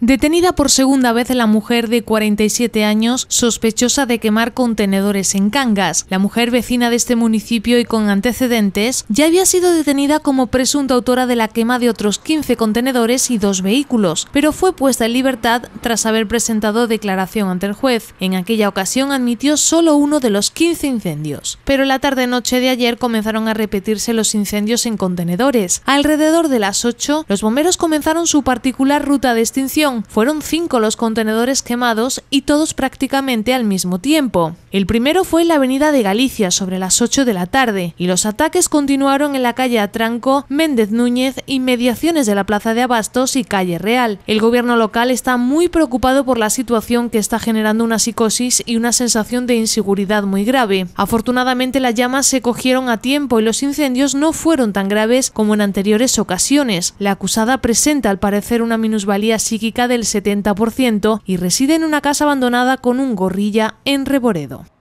Detenida por segunda vez la mujer de 47 años sospechosa de quemar contenedores en Cangas. La mujer vecina de este municipio y con antecedentes ya había sido detenida como presunta autora de la quema de otros 15 contenedores y dos vehículos, pero fue puesta en libertad tras haber presentado declaración ante el juez. En aquella ocasión admitió solo uno de los 15 incendios. Pero la tarde-noche de ayer comenzaron a repetirse los incendios en contenedores. Alrededor de las 8, los bomberos comenzaron su particular ruta de extinción fueron cinco los contenedores quemados y todos prácticamente al mismo tiempo. El primero fue en la avenida de Galicia sobre las 8 de la tarde y los ataques continuaron en la calle Atranco, Méndez Núñez y mediaciones de la Plaza de Abastos y Calle Real. El gobierno local está muy preocupado por la situación que está generando una psicosis y una sensación de inseguridad muy grave. Afortunadamente las llamas se cogieron a tiempo y los incendios no fueron tan graves como en anteriores ocasiones. La acusada presenta al parecer una minusvalía psíquica del 70% y reside en una casa abandonada con un gorrilla en Reboredo.